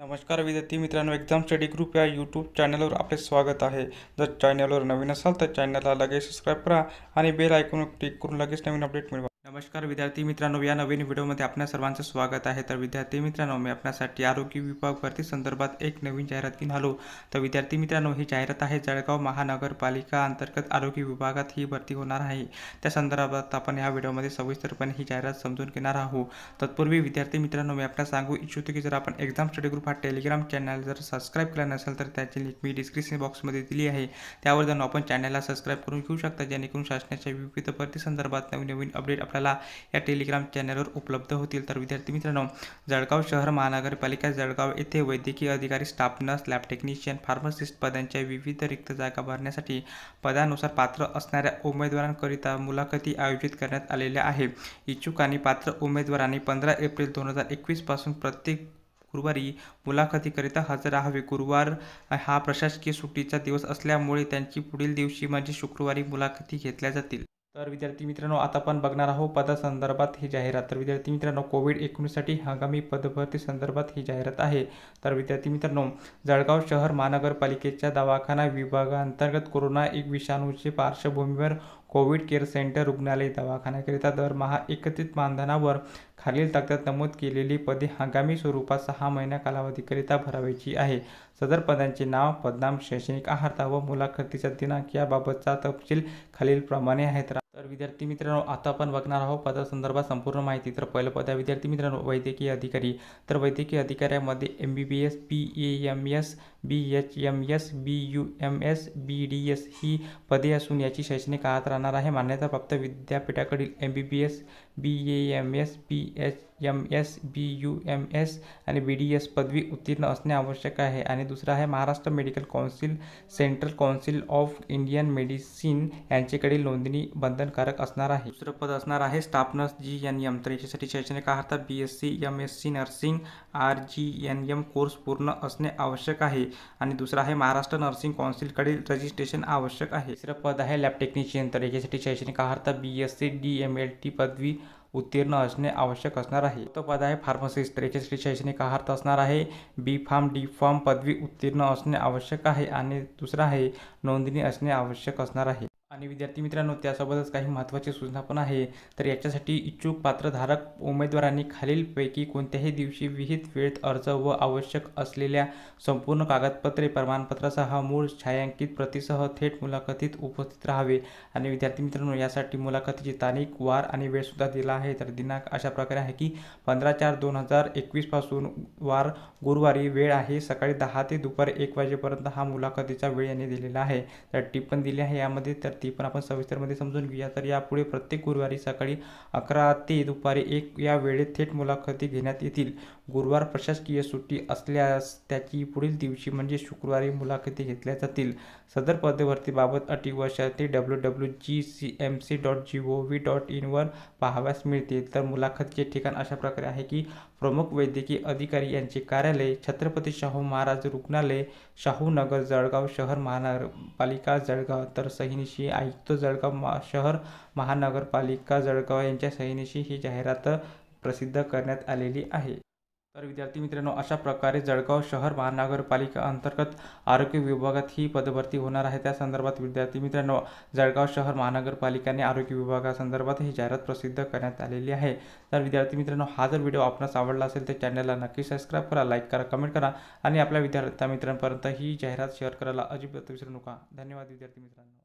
नमस्कार विद्यार्थी मित्रांनो एक्झाम स्टडी ग्रुप या यूट्यूब चॅनलवर आपले स्वागत आहे जर चॅनलवर नवीन असाल तर चॅनलला लगेच सबस्क्राईब करा आणि बेल ऐकून क्लिक करून लगेच नवीन अपडेट मिळवा नमस्कार विद्यार्थी मित्रांनो या नवीन व्हिडिओमध्ये आपल्या सर्वांचं स्वागत आहे तर विद्यार्थी मित्रांनो मी आपल्यासाठी आरोग्य विभाग भरती संदर्भात एक नवीन जाहिरात घेऊन आलो तर विद्यार्थी मित्रांनो ही जाहिरात आहे जळगाव महानगरपालिका अंतर्गत आरोग्य विभागात ही भरती होणार आहे त्या संदर्भात आपण या व्हिडिओमध्ये सविस्तरपणे ही जाहिरात समजून घेणार आहोत तत्पूर्वी विद्यार्थी मित्रांनो मी आपल्याला सांगू इच्छितो की जर आपण एक्झाम स्टडी ग्रुप हा टेलिग्राम चॅनल जर सबस्क्राईब केला नसेल तर त्याची लिंक मी डिस्क्रिप्शन बॉक्समध्ये दिली आहे त्यावर जाऊन आपण चॅनलला सबस्क्राईब करून घेऊ शकता जेणेकरून शासनाच्या विविध भरती संदर्भात नवीन नवीन अपडेट आपण आपल्याला या टेलिग्राम चॅनलवर उपलब्ध होतील तर विद्यार्थी मित्रांनो जळगाव शहर महानगरपालिका जळगाव येथे वैद्यकीय अधिकारी staff nurse lab technician pharmacist पदांच्या विविध रिक्त जागा भरण्यासाठी पदानुसार पात्र असणाऱ्या उमेदवारांकरिता मुलाखती आयोजित करण्यात आलेल्या आहे इच्छुक आणि पात्र उमेदवारांनी पंधरा एप्रिल दोन हजार एकवीसपासून प्रत्येक गुरुवारी मुलाखतीकरिता हजर राहावे गुरुवार हा प्रशासकीय सुट्टीचा दिवस असल्यामुळे त्यांची पुढील दिवशी म्हणजे शुक्रवारी मुलाखती घेतल्या जातील तर विद्यार्थी मित्रांनो आता आपण बघणार आहोत पदासंदर्भात ही जाहिरात तर विद्यार्थी मित्रांनो कोविड एकोणीससाठी हंगामी पदभरती संदर्भात ही जाहिरात आहे तर विद्यार्थी मित्रांनो जळगाव शहर महानगरपालिकेच्या दवाखाना विभागाअंतर्गत कोरोना एक विषाणूचे पार्श्वभूमीवर कोविड केअर सेंटर रुग्णालय दवाखान्याकरिता दरमहा एकत्रित मानधनावर खालील तक्त्यात नमूद केलेली पदे हंगामी स्वरूपात सहा महिन्या कालावधीकरिता भरावायची आहे सदर पदांचे नाव पदनाम शैक्षणिक आहारता व मुलाखतीचा दिनांक याबाबतचा तपशील खालीलप्रमाणे आहेत तर विद्यार्थी मित्रांनो आता आपण बघणार आहोत पदासंदर्भात संपूर्ण माहिती तर पहिलं पद आहे विद्यार्थी मित्रांनो वैद्यकीय अधिकारी तर वैद्यकीय अधिकाऱ्यामध्ये M B B S P A M S B H M S B U M S B D S ही पदे असून याची शैक्षणिक काळात राहणार आहे मान्यताप्राप्त विद्यापीठाकडील M B B S B A M S P H M S B U M S आणि बी डी एस पदवी उत्तीर्ण असणे आवश्यक आहे आणि दुसरा आहे Maharashtra medical council central council of Indian medicine यांच्याकडे नोंदणी बंधनकारक असणार आहे दुसरं पद असणार आहे staff nurse G N M तर याच्यासाठी शैक्षणिक आहार B S C M S C nursing R G N M course पूर्ण असणे आवश्यक आहे आणि दुसरा आहे महाराष्ट्र नर्सिंग काउन्सिलकडील रजिस्ट्रेशन आवश्यक आहे तिसरं पद आहे लॅब टेक्निशियन तर याच्यासाठी शैक्षणिक आहार B S C D M L T पदवी उत्तीर्ण असणे आवश्यक असणार आहे तो पद आहे फार्मसिस्ट त्रेचाळीस शैक्षणिक अर्थ असणार आहे बी फार्म डी फार्म पदवी उत्तीर्ण असणे आवश्यक आहे आणि दुसरं आहे नोंदणी असणे आवश्यक असणार आहे आणि विद्यार्थी मित्रांनो त्यासोबतच काही महत्त्वाची सूचना पण आहे तर याच्यासाठी इच्छुक पात्रधारक उमेदवारांनी खालीलपैकी कोणत्याही दिवशी विहित वेळेत अर्ज व आवश्यक असलेल्या संपूर्ण कागदपत्रे प्रमाणपत्रासह मूळ छायांकित प्रतिसह थेट मुलाखतीत उपस्थित राहावे आणि विद्यार्थी मित्रांनो यासाठी मुलाखतीची तारीख वार आणि वेळसुद्धा दिला आहे तर दिनांक अशा प्रकारे आहे की पंधरा चार दोन हजार एकवीसपासून वार गुरुवारी वेळ आहे सकाळी दहा ते दुपारी एक वाजेपर्यंत हा मुलाखतीचा वेळ यांनी दिलेला आहे तर टिप पण दिली आहे यामध्ये तर ती पण आपण सविस्तरमध्ये समजून घेऊया तर यापुढे प्रत्येक गुरुवारी सकाळी अकरा ते दुपारी एक या वेळेत थेट मुलाखती घेण्यात येतील गुरुवार प्रशासकीय सुट्टी असल्यास त्याची पुढील दिवशी म्हणजे शुक्रवारी मुलाखती घेतल्या जातील सदर पदभरतीबाबत अटी व शर्ती W W G C M C dot G O V dot इनवर पाहाव्यास मिळते तर मुलाखतीचे ठिकाण अशा प्रकारे आहे की प्रमुख वैद्यकीय अधिकारी यांचे कार्यालय छत्रपती शाहू महाराज रुग्णालय शाहू नगर जळगाव शहर महानगरपालिका जळगाव तर सहिनीशी आयुक्त जळगाव मा शहर महानगरपालिका जळगाव यांच्या सहनीशी ही जाहिरात प्रसिद्ध करण्यात आलेली आहे तर विद्यार्थी मित्रांनो अशा प्रकारे जळगाव शहर महानगरपालिका अंतर्गत आरोग्य विभागात ही पदभरती होणार आहे त्या संदर्भात विद्यार्थी मित्रांनो जळगाव शहर महानगरपालिकाने आरोग्य विभागासंदर्भात ही जाहिरात प्रसिद्ध करण्यात आलेली आहे तर विद्यार्थी मित्रांनो हा जर व्हिडिओ आपणास आवडला असेल तर चॅनलला नक्की सबस्क्राईब करा लाईक करा कमेंट करा आणि आपल्या विद्यार्थी मित्रांपर्यंत ही जाहिरात शेअर करायला अजिबात विसरू नका धन्यवाद विद्यार्थी मित्रांनो